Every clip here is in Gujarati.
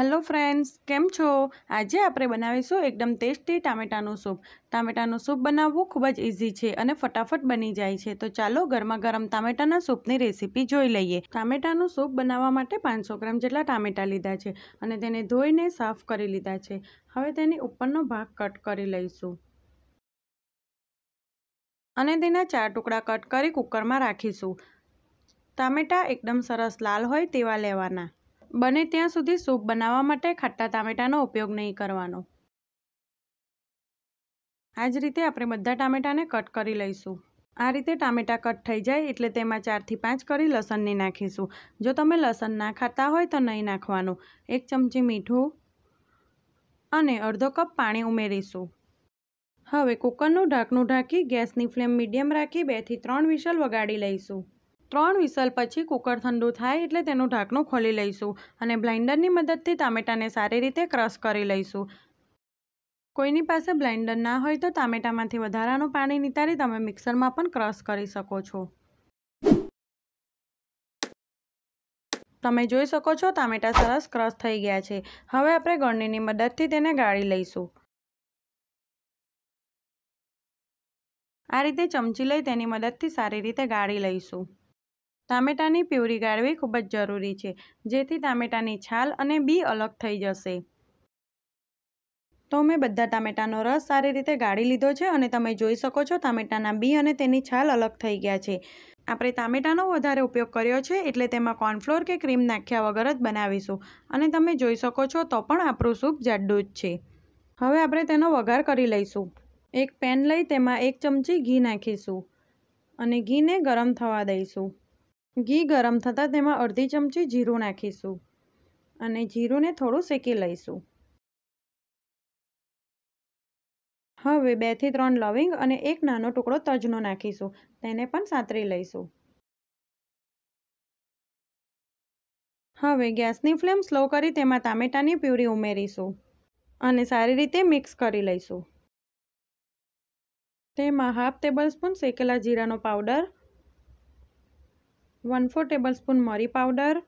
હેલો ફ્રેન્ડ્સ કેમ છો આજે આપણે બનાવીશું એકદમ ટેસ્ટી ટામેટાનું સૂપ ટામેટાનું સૂપ બનાવવું ખૂબ જ ઇઝી છે અને ફટાફટ બની જાય છે તો ચાલો ગરમા ગરમ ટામેટાના સૂપની રેસીપી જોઈ લઈએ ટામેટાનું સૂપ બનાવવા માટે પાંચસો ગ્રામ જેટલા ટામેટા લીધા છે અને તેને ધોઈને સાફ કરી લીધા છે હવે તેની ઉપરનો ભાગ કટ કરી લઈશું અને તેના ચાર ટુકડા કટ કરી કુકરમાં રાખીશું ટામેટાં એકદમ સરસ લાલ હોય તેવા લેવાના બને ત્યાં સુધી સૂપ બનાવવા માટે ખાટા ટામેટાનો ઉપયોગ નહીં કરવાનો આ જ રીતે આપણે બધા ટામેટાને કટ કરી લઈશું આ રીતે ટામેટાં કટ થઈ જાય એટલે તેમાં ચારથી પાંચ કરી લસણની નાખીશું જો તમે લસણ ના ખાતા હોય તો નહીં નાખવાનું એક ચમચી મીઠું અને અડધો કપ પાણી ઉમેરીશું હવે કુકરનું ઢાંકણું ઢાંકી ગેસની ફ્લેમ મીડિયમ રાખી બેથી ત્રણ વિશલ વગાડી લઈશું ત્રણ વિસલ પછી કુકર ઠંડુ થાય એટલે તેનું ઢાંકણું ખોલી લઈશું અને બ્લાઇન્ડરની મદદથી ટામેટાને સારી રીતે ક્રશ કરી લઈશું કોઈની પાસે બ્લાઇન્ડર ના હોય તો ટામેટામાંથી વધારાનું પાણી નિતારી તમે મિક્સરમાં પણ ક્રશ કરી શકો છો તમે જોઈ શકો છો ટામેટા સરસ ક્રશ થઈ ગયા છે હવે આપણે ગળણીની મદદથી તેને ગાળી લઈશું આ રીતે ચમચી લઈ તેની મદદથી સારી રીતે ગાળી લઈશું ટામેટાની પ્યુરી ગાળવી ખૂબ જ જરૂરી છે જેથી ટામેટાની છાલ અને બી અલગ થઈ જશે તો મેં બધા ટામેટાનો રસ સારી રીતે ગાળી લીધો છે અને તમે જોઈ શકો છો ટામેટાના બી અને તેની છાલ અલગ થઈ ગયા છે આપણે ટામેટાનો વધારે ઉપયોગ કર્યો છે એટલે તેમાં કોર્નફ્લોર કે ક્રીમ નાખ્યા વગર જ બનાવીશું અને તમે જોઈ શકો છો તો પણ આપણું સૂપ જાડું જ છે હવે આપણે તેનો વઘાર કરી લઈશું એક પેન લઈ તેમાં એક ચમચી ઘી નાખીશું અને ઘીને ગરમ થવા દઈશું ઘી ગરમ થતાં તેમાં અડધી ચમચી જીરું નાખીશું અને જીરુંને થોડું શેકી લઈશું હવે બેથી ત્રણ લવિંગ અને એક નાનો ટુકડો તજનો નાખીશું તેને પણ સાંતરી લઈશું હવે ગેસની ફ્લેમ સ્લો કરી તેમાં ટામેટાની પ્યુરી ઉમેરીશું અને સારી રીતે મિક્સ કરી લઈશું તેમાં હાફ ટેબલ સ્પૂન શેકેલા જીરાનો પાવડર વન ફોર ટેબલસ્પૂન મરી પાવડર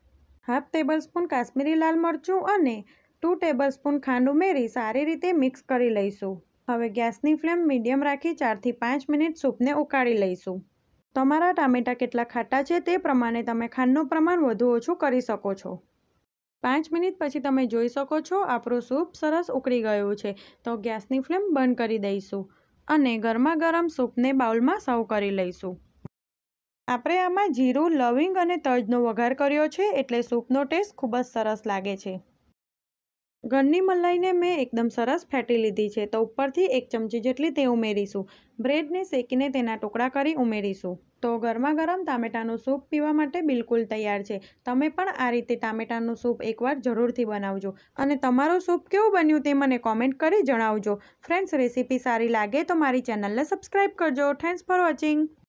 હાફ ટેબલસ્પૂન કાશ્મીરી લાલ મરચું અને ટુ ટેબલસ્પૂન ખાંડ ઉમેરી સારી રીતે મિક્સ કરી લઈશું હવે ગેસની ફ્લેમ મીડિયમ રાખી ચારથી પાંચ મિનિટ સૂપને ઉકાળી લઈશું તમારા ટામેટાં કેટલા ખાટા છે તે પ્રમાણે તમે ખાંડનું પ્રમાણ વધુ ઓછું કરી શકો છો પાંચ મિનિટ પછી તમે જોઈ શકો છો આપણું સૂપ સરસ ઉકળી ગયું છે તો ગેસની ફ્લેમ બંધ કરી દઈશું અને ગરમા ગરમ સૂપને બાઉલમાં સર્વ કરી લઈશું આપણે આમાં જીરું લવિંગ અને તજનો વઘાર કર્યો છે એટલે સૂપનો ટેસ્ટ ખૂબ જ સરસ લાગે છે ઘરની મલાઈને મેં એકદમ સરસ ફેટી લીધી છે તો ઉપરથી એક ચમચી જેટલી તે ઉમેરીશું બ્રેડને શેકીને તેના ટુકડા કરી ઉમેરીશું તો ગરમા ગરમ ટામેટાનું સૂપ પીવા માટે બિલકુલ તૈયાર છે તમે પણ આ રીતે ટામેટાનું સૂપ એકવાર જરૂરથી બનાવજો અને તમારું સૂપ કેવું બન્યું તે મને કોમેન્ટ કરી જણાવજો ફ્રેન્ડ્સ રેસીપી સારી લાગે તો મારી ચેનલને સબસ્ક્રાઈબ કરજો થેન્ક્સ ફોર વોચિંગ